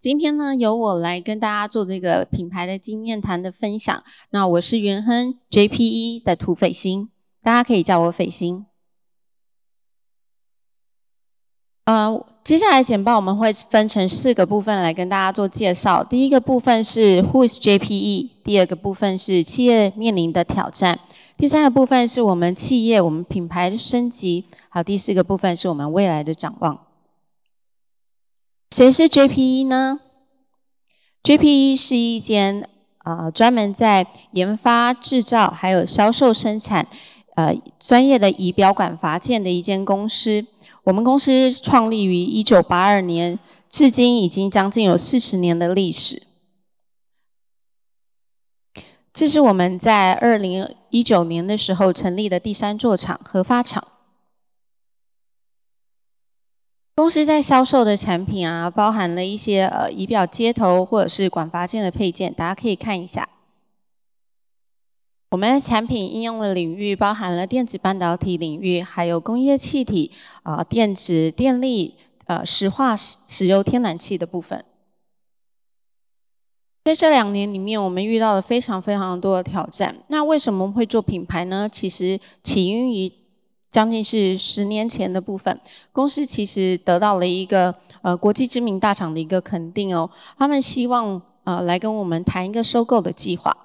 今天呢，由我来跟大家做这个品牌的经验谈的分享。那我是元亨 JPE 的土匪星，大家可以叫我匪星。呃，接下来简报我们会分成四个部分来跟大家做介绍。第一个部分是 Who's JPE，第二个部分是企业面临的挑战，第三个部分是我们企业我们品牌的升级，好，第四个部分是我们未来的展望。谁是 JPE 呢？JPE 是一间啊专门在研发、制造还有销售、生产，呃专业的仪表管阀件的一间公司。我们公司创立于一九八二年，至今已经将近有四十年的历史。这是我们在二零一九年的时候成立的第三座厂核发厂。公司在销售的产品啊，包含了一些呃仪表接头或者是管发件的配件，大家可以看一下。我们的产品应用的领域包含了电子半导体领域，还有工业气体啊、电子电力、呃石化、石油、天然气的部分。在这两年里面，我们遇到了非常非常多的挑战。那为什么会做品牌呢？其实起源于。将近是十年前的部分，公司其实得到了一个呃国际知名大厂的一个肯定哦。他们希望呃来跟我们谈一个收购的计划。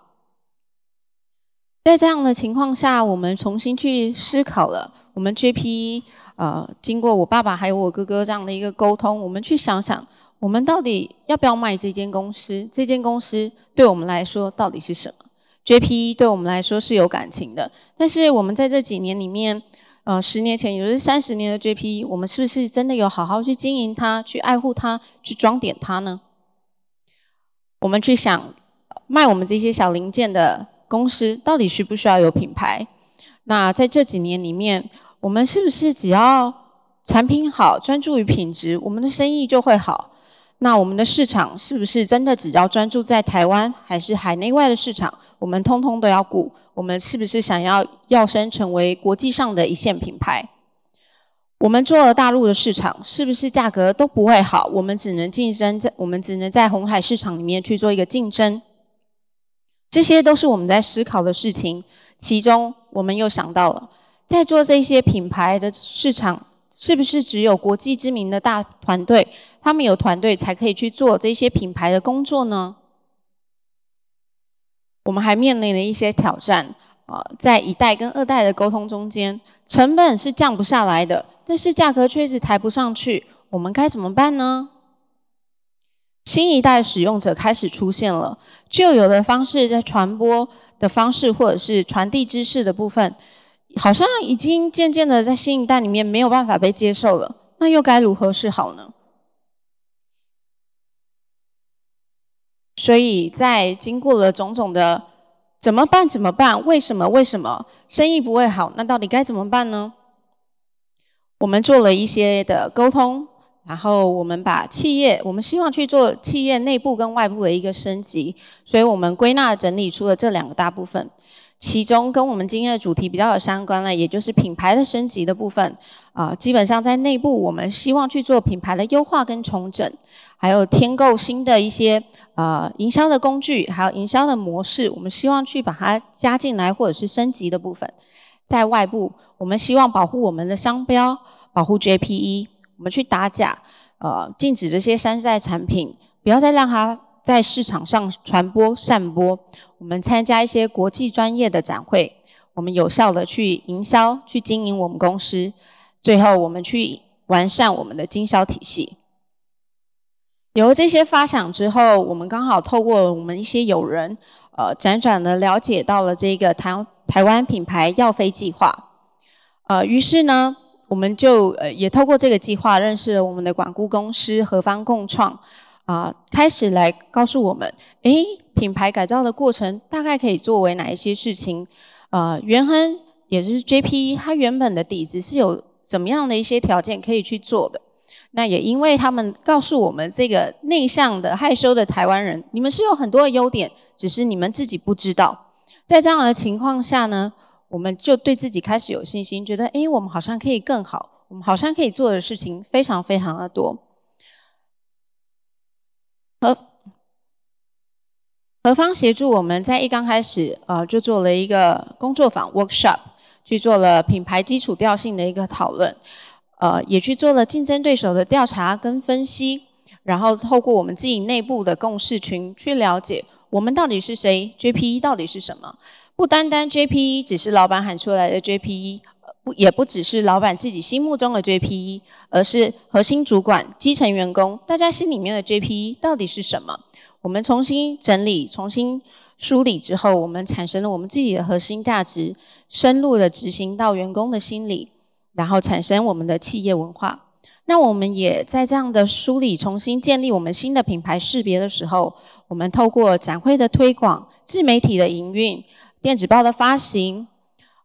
在这样的情况下，我们重新去思考了我们 J P 呃经过我爸爸还有我哥哥这样的一个沟通，我们去想想，我们到底要不要卖这间公司？这间公司对我们来说到底是什么？J P 对我们来说是有感情的，但是我们在这几年里面。呃，十年前，也就是三十年的 j p 我们是不是真的有好好去经营它、去爱护它、去装点它呢？我们去想卖我们这些小零件的公司，到底需不需要有品牌？那在这几年里面，我们是不是只要产品好、专注于品质，我们的生意就会好？那我们的市场是不是真的只要专注在台湾，还是海内外的市场，我们通通都要顾？我们是不是想要要升成为国际上的一线品牌？我们做大陆的市场，是不是价格都不会好？我们只能竞争在我们只能在红海市场里面去做一个竞争？这些都是我们在思考的事情。其中，我们又想到了在做这些品牌的市场。是不是只有国际知名的大团队，他们有团队才可以去做这些品牌的工作呢？我们还面临了一些挑战啊，在一代跟二代的沟通中间，成本是降不下来的，但是价格确实抬不上去，我们该怎么办呢？新一代使用者开始出现了，旧有的方式在传播的方式或者是传递知识的部分。好像已经渐渐的在新一代里面没有办法被接受了，那又该如何是好呢？所以在经过了种种的怎么办？怎么办？为什么？为什么？生意不会好？那到底该怎么办呢？我们做了一些的沟通，然后我们把企业，我们希望去做企业内部跟外部的一个升级，所以我们归纳整理出了这两个大部分。其中跟我们今天的主题比较有相关了，也就是品牌的升级的部分啊，基本上在内部，我们希望去做品牌的优化跟重整，还有添购新的一些啊营销的工具，还有营销的模式，我们希望去把它加进来或者是升级的部分。在外部，我们希望保护我们的商标，保护 JPE，我们去打假，呃，禁止这些山寨产品，不要再让它在市场上传播散播。我们参加一些国际专业的展会，我们有效的去营销、去经营我们公司，最后我们去完善我们的经销体系。有了这些发想之后，我们刚好透过我们一些友人，呃，辗转的了解到了这个台台湾品牌药飞计划，呃，于是呢，我们就呃也透过这个计划认识了我们的广告公司何方共创。啊，开始来告诉我们，诶，品牌改造的过程大概可以作为哪一些事情？啊，元亨也就是 J.P. 他原本的底子是有怎么样的一些条件可以去做的？那也因为他们告诉我们，这个内向的害羞的台湾人，你们是有很多的优点，只是你们自己不知道。在这样的情况下呢，我们就对自己开始有信心，觉得诶，我们好像可以更好，我们好像可以做的事情非常非常的多。何何方协助我们在一刚开始啊，就做了一个工作坊 （workshop），去做了品牌基础调性的一个讨论，呃，也去做了竞争对手的调查跟分析，然后透过我们自己内部的共识群去了解我们到底是谁，JPE 到底是什么？不单单 JPE 只是老板喊出来的 JPE。也不只是老板自己心目中的 JPE，而是核心主管、基层员工大家心里面的 JPE 到底是什么？我们重新整理、重新梳理之后，我们产生了我们自己的核心价值，深入的执行到员工的心里，然后产生我们的企业文化。那我们也在这样的梳理、重新建立我们新的品牌识别的时候，我们透过展会的推广、自媒体的营运、电子报的发行。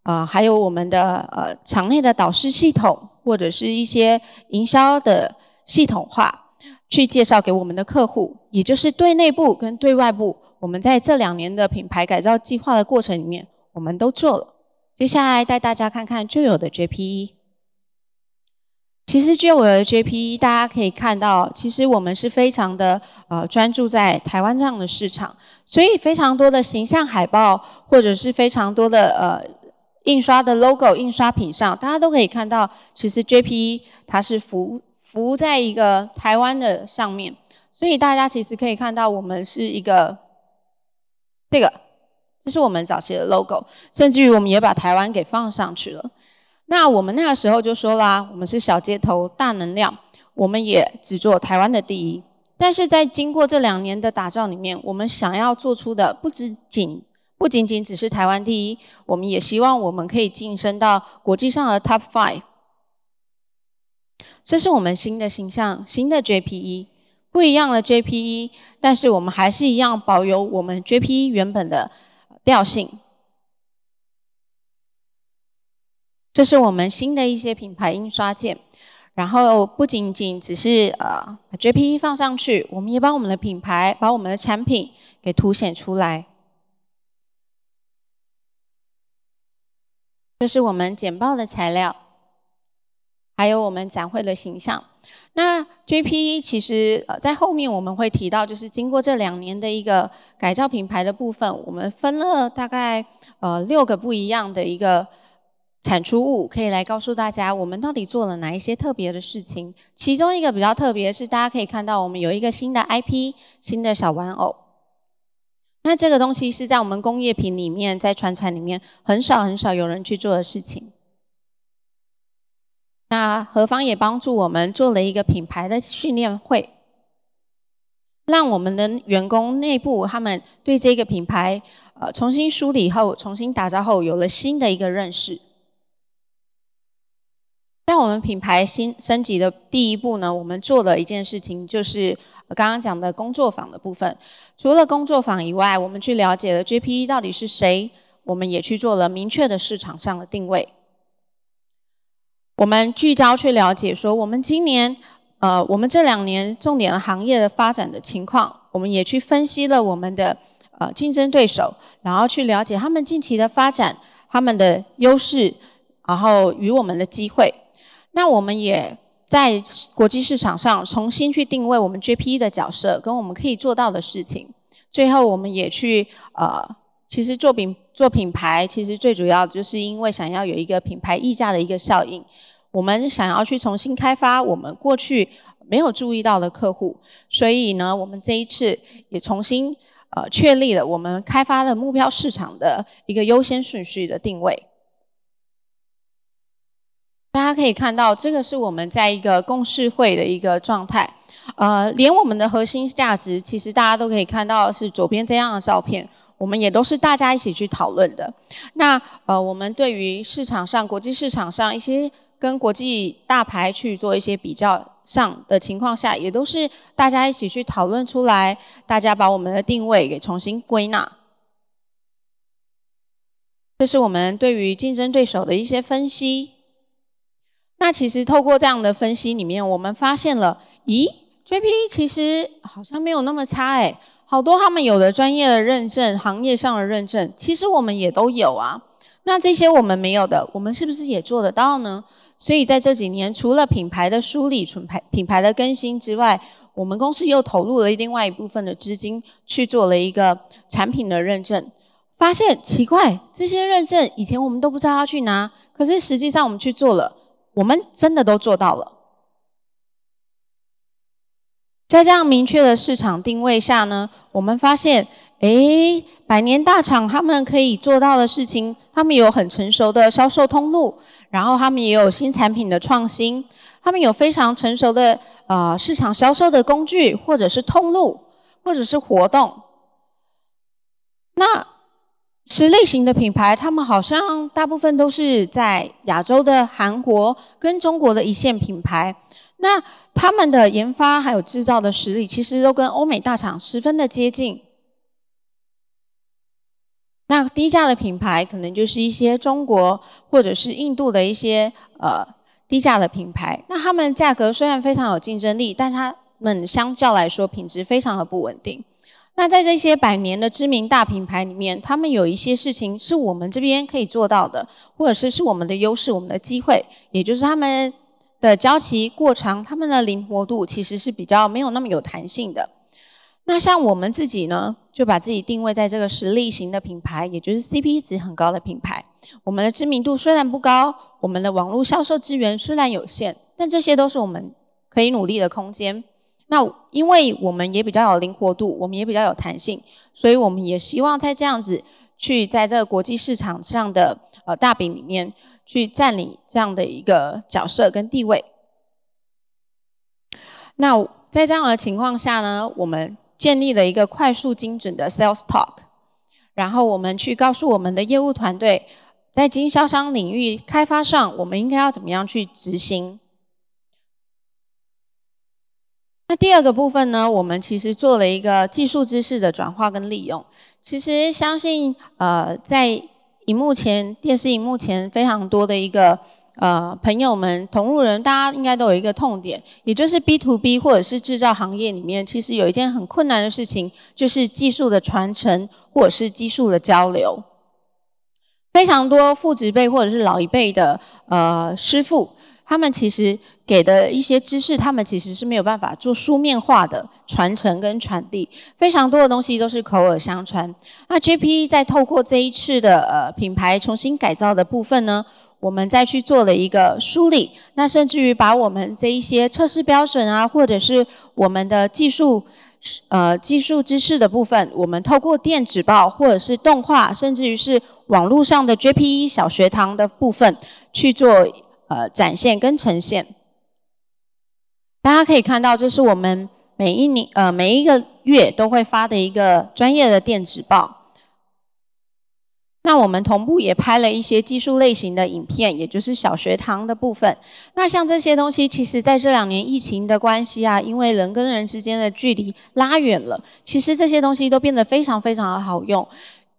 啊，还有我们的呃场内的导师系统，或者是一些营销的系统化，去介绍给我们的客户，也就是对内部跟对外部，我们在这两年的品牌改造计划的过程里面，我们都做了。接下来带大家看看旧有的 JPE。其实旧有的 JPE 大家可以看到，其实我们是非常的呃专注在台湾这样的市场，所以非常多的形象海报，或者是非常多的呃。印刷的 logo 印刷品上，大家都可以看到，其实 JPE 它是浮浮在一个台湾的上面，所以大家其实可以看到我们是一个这个，这是我们早期的 logo，甚至于我们也把台湾给放上去了。那我们那个时候就说啦，我们是小街头大能量，我们也只做台湾的第一。但是在经过这两年的打造里面，我们想要做出的不止仅。不仅仅只是台湾第一，我们也希望我们可以晋升到国际上的 Top Five。这是我们新的形象，新的 JPE，不一样的 JPE，但是我们还是一样保有我们 JPE 原本的调性。这是我们新的一些品牌印刷件，然后不仅仅只是呃把 JPE 放上去，我们也把我们的品牌、把我们的产品给凸显出来。这是我们简报的材料，还有我们展会的形象。那 JPE 其实呃在后面我们会提到，就是经过这两年的一个改造品牌的部分，我们分了大概呃六个不一样的一个产出物，可以来告诉大家我们到底做了哪一些特别的事情。其中一个比较特别，是大家可以看到我们有一个新的 IP，新的小玩偶。那这个东西是在我们工业品里面，在传菜里面很少很少有人去做的事情。那何方也帮助我们做了一个品牌的训练会，让我们的员工内部他们对这个品牌呃重新梳理后，重新打造后有了新的一个认识。在我们品牌新升级的第一步呢，我们做了一件事情，就是刚刚讲的工作坊的部分。除了工作坊以外，我们去了解了 JPE 到底是谁，我们也去做了明确的市场上的定位。我们聚焦去了解说，我们今年，呃，我们这两年重点行业的发展的情况，我们也去分析了我们的呃竞争对手，然后去了解他们近期的发展，他们的优势，然后与我们的机会。那我们也在国际市场上重新去定位我们 JPE 的角色跟我们可以做到的事情。最后，我们也去呃，其实做品做品牌，其实最主要就是因为想要有一个品牌溢价的一个效应。我们想要去重新开发我们过去没有注意到的客户，所以呢，我们这一次也重新呃确立了我们开发的目标市场的一个优先顺序的定位。大家可以看到，这个是我们在一个共事会的一个状态。呃，连我们的核心价值，其实大家都可以看到是左边这样的照片。我们也都是大家一起去讨论的。那呃，我们对于市场上、国际市场上一些跟国际大牌去做一些比较上的情况下，也都是大家一起去讨论出来。大家把我们的定位给重新归纳。这是我们对于竞争对手的一些分析。那其实透过这样的分析，里面我们发现了，咦，J.P. 其实好像没有那么差哎，好多他们有的专业的认证、行业上的认证，其实我们也都有啊。那这些我们没有的，我们是不是也做得到呢？所以在这几年，除了品牌的梳理、品牌品牌的更新之外，我们公司又投入了另外一部分的资金去做了一个产品的认证，发现奇怪，这些认证以前我们都不知道要去拿，可是实际上我们去做了。我们真的都做到了。在这样明确的市场定位下呢，我们发现，哎，百年大厂他们可以做到的事情，他们有很成熟的销售通路，然后他们也有新产品的创新，他们有非常成熟的呃市场销售的工具或者是通路或者是活动。那。十类型的品牌，他们好像大部分都是在亚洲的韩国跟中国的一线品牌。那他们的研发还有制造的实力，其实都跟欧美大厂十分的接近。那低价的品牌可能就是一些中国或者是印度的一些呃低价的品牌。那他们价格虽然非常有竞争力，但他们相较来说品质非常的不稳定。那在这些百年的知名大品牌里面，他们有一些事情是我们这边可以做到的，或者是是我们的优势、我们的机会。也就是他们的交期过长，他们的灵活度其实是比较没有那么有弹性的。那像我们自己呢，就把自己定位在这个实力型的品牌，也就是 CP 值很高的品牌。我们的知名度虽然不高，我们的网络销售资源虽然有限，但这些都是我们可以努力的空间。那因为我们也比较有灵活度，我们也比较有弹性，所以我们也希望在这样子去在这个国际市场上的呃大饼里面去占领这样的一个角色跟地位。那在这样的情况下呢，我们建立了一个快速精准的 sales talk，然后我们去告诉我们的业务团队，在经销商领域开发上，我们应该要怎么样去执行。那第二个部分呢，我们其实做了一个技术知识的转化跟利用。其实相信，呃，在荧幕前、电视荧幕前非常多的一个呃朋友们、同路人，大家应该都有一个痛点，也就是 B to B 或者是制造行业里面，其实有一件很困难的事情，就是技术的传承或者是技术的交流。非常多父职辈或者是老一辈的呃师傅。他们其实给的一些知识，他们其实是没有办法做书面化的传承跟传递，非常多的东西都是口耳相传。那 JPE 在透过这一次的呃品牌重新改造的部分呢，我们再去做了一个梳理，那甚至于把我们这一些测试标准啊，或者是我们的技术呃技术知识的部分，我们透过电子报或者是动画，甚至于是网络上的 JPE 小学堂的部分去做。呃，展现跟呈现，大家可以看到，这是我们每一年呃每一个月都会发的一个专业的电子报。那我们同步也拍了一些技术类型的影片，也就是小学堂的部分。那像这些东西，其实在这两年疫情的关系啊，因为人跟人之间的距离拉远了，其实这些东西都变得非常非常的好用。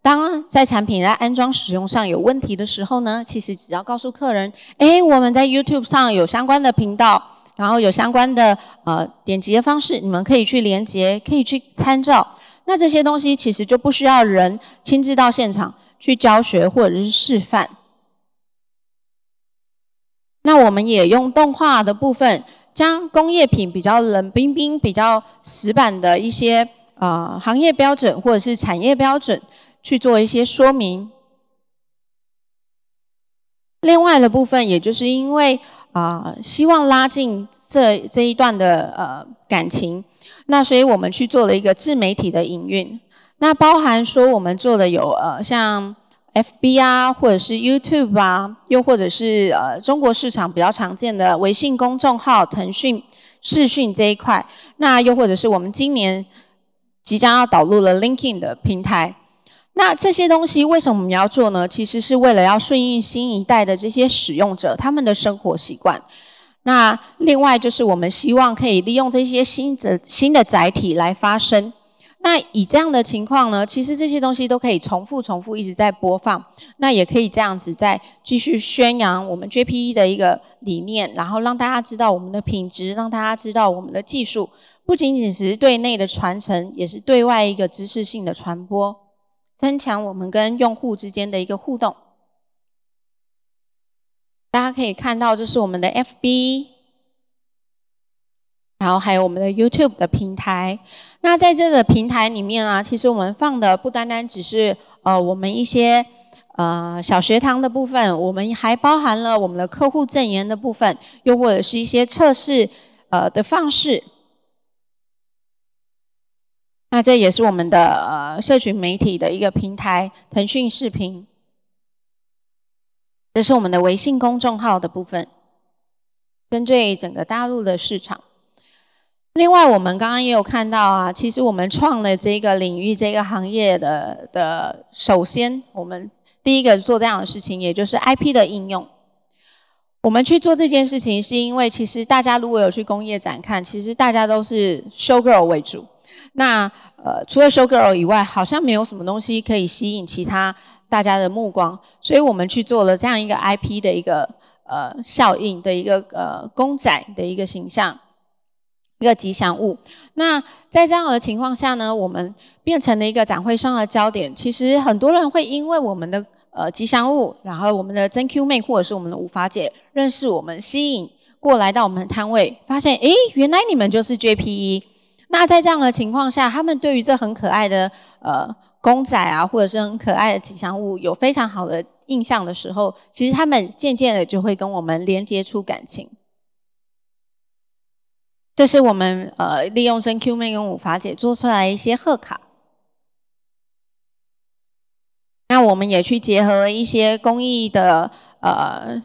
当在产品在安装使用上有问题的时候呢，其实只要告诉客人，哎，我们在 YouTube 上有相关的频道，然后有相关的呃点击的方式，你们可以去连接，可以去参照。那这些东西其实就不需要人亲自到现场去教学或者是示范。那我们也用动画的部分，将工业品比较冷冰冰、比较死板的一些呃行业标准或者是产业标准。去做一些说明。另外的部分，也就是因为啊，希望拉近这这一段的呃感情，那所以我们去做了一个自媒体的营运。那包含说我们做的有呃，像 FB 啊，或者是 YouTube 啊，又或者是呃中国市场比较常见的微信公众号、腾讯视讯这一块，那又或者是我们今年即将要导入了 LinkedIn 的平台。那这些东西为什么我们要做呢？其实是为了要顺应新一代的这些使用者他们的生活习惯。那另外就是我们希望可以利用这些新的新的载体来发声。那以这样的情况呢，其实这些东西都可以重复重复一直在播放。那也可以这样子再继续宣扬我们 JPE 的一个理念，然后让大家知道我们的品质，让大家知道我们的技术，不仅仅是对内的传承，也是对外一个知识性的传播。增强我们跟用户之间的一个互动。大家可以看到，这是我们的 FB，然后还有我们的 YouTube 的平台。那在这个平台里面啊，其实我们放的不单单只是呃我们一些呃小学堂的部分，我们还包含了我们的客户证言的部分，又或者是一些测试呃的方式。那这也是我们的呃，社群媒体的一个平台，腾讯视频。这是我们的微信公众号的部分，针对整个大陆的市场。另外，我们刚刚也有看到啊，其实我们创了这个领域、这个行业的的，首先我们第一个做这样的事情，也就是 IP 的应用。我们去做这件事情，是因为其实大家如果有去工业展看，其实大家都是 show girl 为主。那呃，除了 Showgirl 以外，好像没有什么东西可以吸引其他大家的目光，所以我们去做了这样一个 IP 的一个呃效应的一个呃公仔的一个形象，一个吉祥物。那在这样的情况下呢，我们变成了一个展会上的焦点。其实很多人会因为我们的呃吉祥物，然后我们的真 Q 妹或者是我们的吴法姐认识我们，吸引过来到我们的摊位，发现诶，原来你们就是 JPE。那在这样的情况下，他们对于这很可爱的呃公仔啊，或者是很可爱的吉祥物，有非常好的印象的时候，其实他们渐渐的就会跟我们连接出感情。这是我们呃利用真 Q 妹跟五法姐做出来一些贺卡。那我们也去结合一些工艺的呃。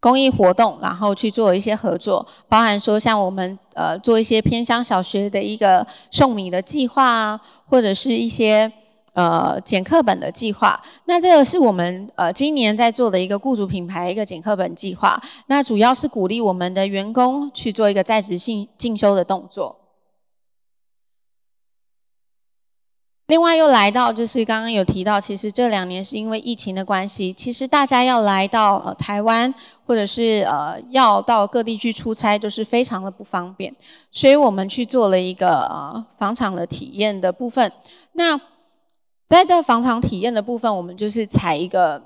公益活动，然后去做一些合作，包含说像我们呃做一些偏乡小学的一个送米的计划啊，或者是一些呃捡课本的计划。那这个是我们呃今年在做的一个雇主品牌一个捡课本计划。那主要是鼓励我们的员工去做一个在职性进修的动作。另外又来到，就是刚刚有提到，其实这两年是因为疫情的关系，其实大家要来到台湾，或者是呃要到各地去出差，都是非常的不方便，所以我们去做了一个呃房产的体验的部分。那在这个产体验的部分，我们就是采一个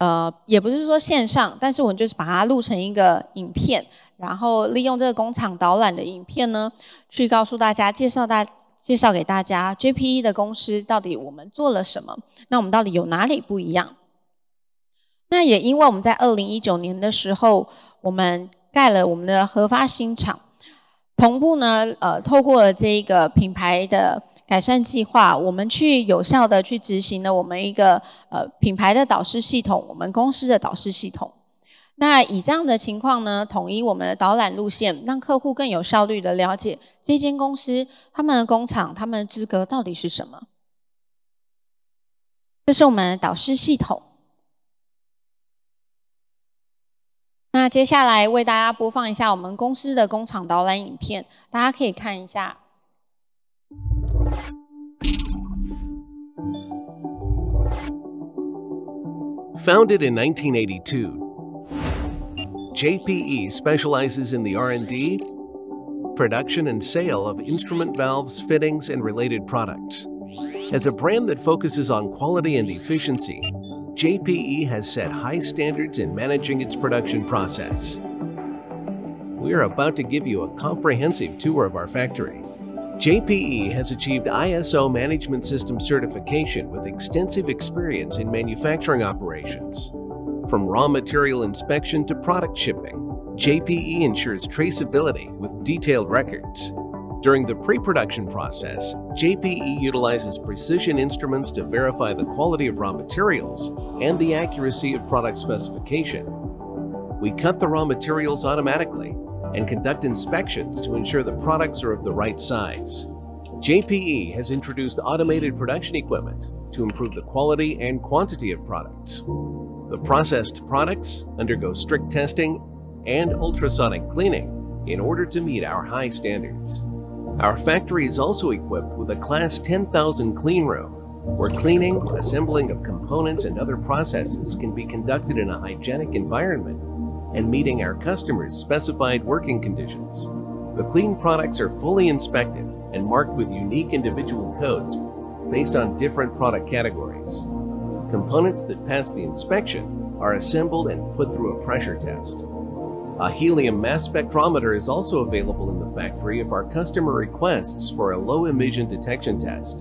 呃，也不是说线上，但是我们就是把它录成一个影片，然后利用这个工厂导览的影片呢，去告诉大家介绍大。介绍给大家，JPE 的公司到底我们做了什么？那我们到底有哪里不一样？那也因为我们在二零一九年的时候，我们盖了我们的合发新厂，同步呢，呃，透过了这个品牌的改善计划，我们去有效的去执行了我们一个呃品牌的导师系统，我们公司的导师系统。那以这样的情况呢，统一我们的导览路线，让客户更有效率的了解这间公司、他们的工厂、他们的资格到底是什么。这是我们导师系统。那接下来为大家播放一下我们公司的工厂导览影片，大家可以看一下。Founded in 1982. JPE specializes in the R&D, production and sale of instrument valves, fittings, and related products. As a brand that focuses on quality and efficiency, JPE has set high standards in managing its production process. We are about to give you a comprehensive tour of our factory. JPE has achieved ISO Management System certification with extensive experience in manufacturing operations. From raw material inspection to product shipping, JPE ensures traceability with detailed records. During the pre-production process, JPE utilizes precision instruments to verify the quality of raw materials and the accuracy of product specification. We cut the raw materials automatically and conduct inspections to ensure the products are of the right size. JPE has introduced automated production equipment to improve the quality and quantity of products. The processed products undergo strict testing and ultrasonic cleaning in order to meet our high standards. Our factory is also equipped with a Class 10,000 clean room, where cleaning, assembling of components and other processes can be conducted in a hygienic environment and meeting our customers' specified working conditions. The clean products are fully inspected and marked with unique individual codes based on different product categories. Components that pass the inspection are assembled and put through a pressure test. A helium mass spectrometer is also available in the factory if our customer requests for a low emission detection test.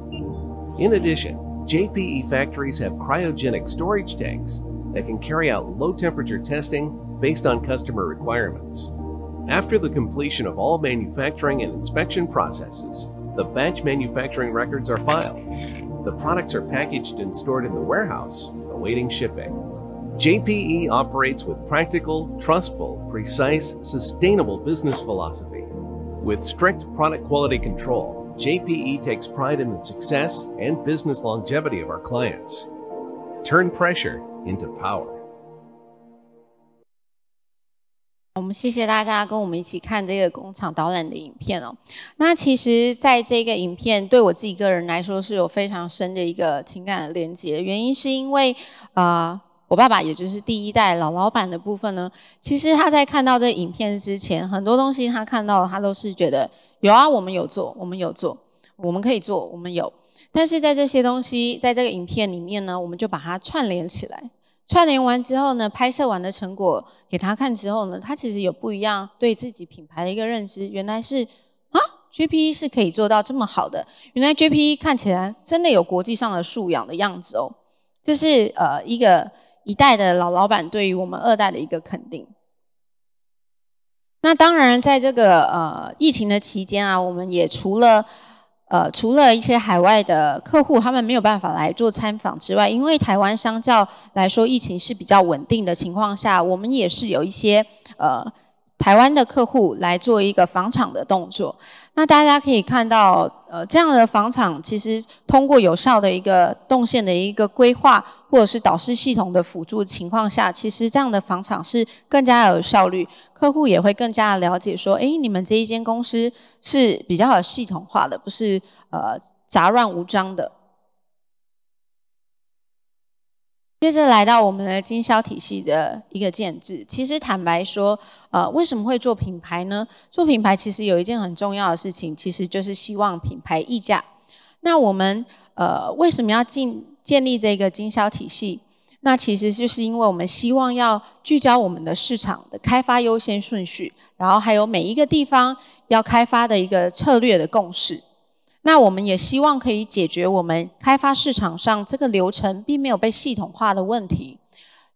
In addition, JPE factories have cryogenic storage tanks that can carry out low temperature testing based on customer requirements. After the completion of all manufacturing and inspection processes, the batch manufacturing records are filed. The products are packaged and stored in the warehouse, awaiting shipping. JPE operates with practical, trustful, precise, sustainable business philosophy. With strict product quality control, JPE takes pride in the success and business longevity of our clients. Turn pressure into power. 我们谢谢大家跟我们一起看这个工厂导览的影片哦。那其实，在这个影片对我自己个人来说是有非常深的一个情感的连接，原因是因为啊，我爸爸也就是第一代老老板的部分呢，其实他在看到这影片之前，很多东西他看到他都是觉得有啊，我们有做，我们有做，我们可以做，我们有。但是在这些东西在这个影片里面呢，我们就把它串联起来。串联完之后呢，拍摄完的成果给他看之后呢，他其实有不一样对自己品牌的一个认知。原来是啊，JPE 是可以做到这么好的，原来 JPE 看起来真的有国际上的素养的样子哦。这是呃一个一代的老老板对于我们二代的一个肯定。那当然，在这个呃疫情的期间啊，我们也除了。呃，除了一些海外的客户，他们没有办法来做参访之外，因为台湾相较来说疫情是比较稳定的情况下，我们也是有一些呃台湾的客户来做一个访场的动作。那大家可以看到，呃，这样的房产其实通过有效的一个动线的一个规划，或者是导师系统的辅助情况下，其实这样的房产是更加有效率，客户也会更加的了解说，哎，你们这一间公司是比较有系统化的，不是呃杂乱无章的。接着来到我们的经销体系的一个建制。其实坦白说，呃，为什么会做品牌呢？做品牌其实有一件很重要的事情，其实就是希望品牌溢价。那我们呃为什么要建建立这个经销体系？那其实就是因为我们希望要聚焦我们的市场的开发优先顺序，然后还有每一个地方要开发的一个策略的共识。那我们也希望可以解决我们开发市场上这个流程并没有被系统化的问题。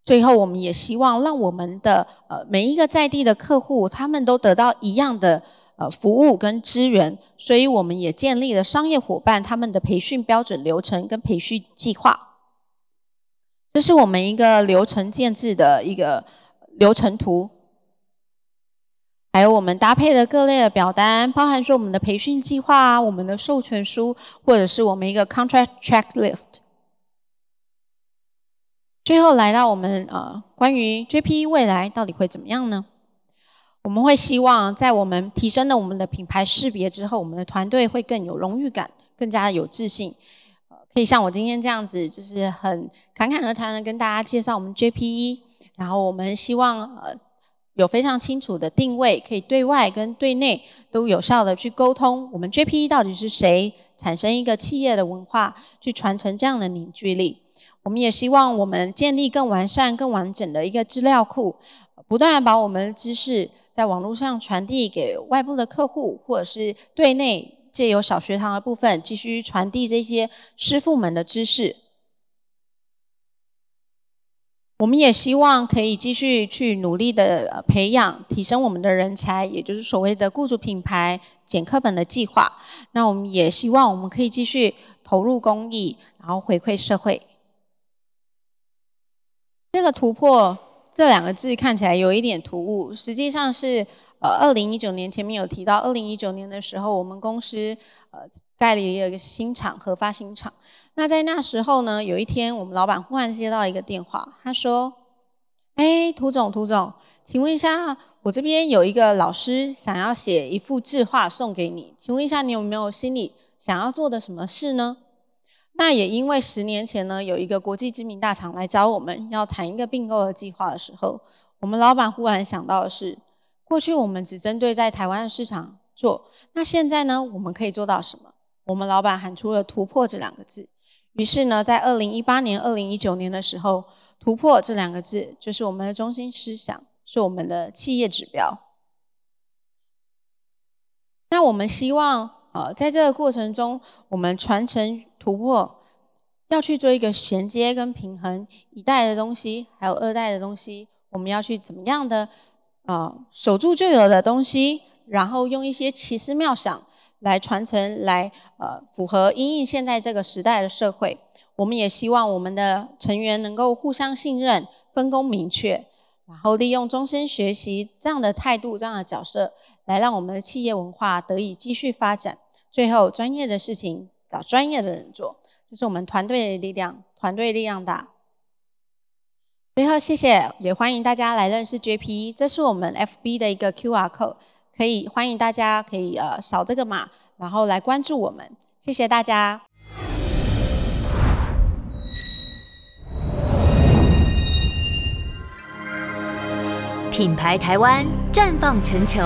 最后，我们也希望让我们的呃每一个在地的客户他们都得到一样的呃服务跟资源，所以我们也建立了商业伙伴他们的培训标准流程跟培训计划。这是我们一个流程建制的一个流程图。还有我们搭配的各类的表单，包含说我们的培训计划啊，我们的授权书，或者是我们一个 contract checklist。最后来到我们呃，关于 JPE 未来到底会怎么样呢？我们会希望在我们提升了我们的品牌识别之后，我们的团队会更有荣誉感，更加有自信，可以像我今天这样子，就是很侃侃而谈的跟大家介绍我们 JPE。然后我们希望呃。有非常清楚的定位，可以对外跟对内都有效的去沟通。我们 JPE 到底是谁产生一个企业的文化，去传承这样的凝聚力。我们也希望我们建立更完善、更完整的一个资料库，不断把我们的知识在网络上传递给外部的客户，或者是对内借由小学堂的部分继续传递这些师傅们的知识。我们也希望可以继续去努力的培养、提升我们的人才，也就是所谓的雇主品牌减课本的计划。那我们也希望我们可以继续投入公益，然后回馈社会。这个突破这两个字看起来有一点突兀，实际上是呃，二零一九年前面有提到，二零一九年的时候，我们公司呃盖了一个新厂核发新厂。那在那时候呢，有一天我们老板忽然接到一个电话，他说：“哎，涂总，涂总，请问一下，我这边有一个老师想要写一幅字画送给你，请问一下你有没有心里想要做的什么事呢？”那也因为十年前呢，有一个国际知名大厂来找我们要谈一个并购的计划的时候，我们老板忽然想到的是，过去我们只针对在台湾的市场做，那现在呢，我们可以做到什么？我们老板喊出了“突破”这两个字。于是呢，在二零一八年、二零一九年的时候，“突破”这两个字就是我们的中心思想，是我们的企业指标。那我们希望，呃，在这个过程中，我们传承突破，要去做一个衔接跟平衡，一代的东西，还有二代的东西，我们要去怎么样的？呃，守住旧有的东西，然后用一些奇思妙想。来传承，来呃，符合英印现在这个时代的社会。我们也希望我们的成员能够互相信任，分工明确，然后利用终身学习这样的态度、这样的角色，来让我们的企业文化得以继续发展。最后，专业的事情找专业的人做，这是我们团队的力量，团队力量大。最后，谢谢，也欢迎大家来认识 JP，这是我们 FB 的一个 QR code。可以欢迎大家，可以呃扫这个码，然后来关注我们。谢谢大家。品牌台湾绽放全球。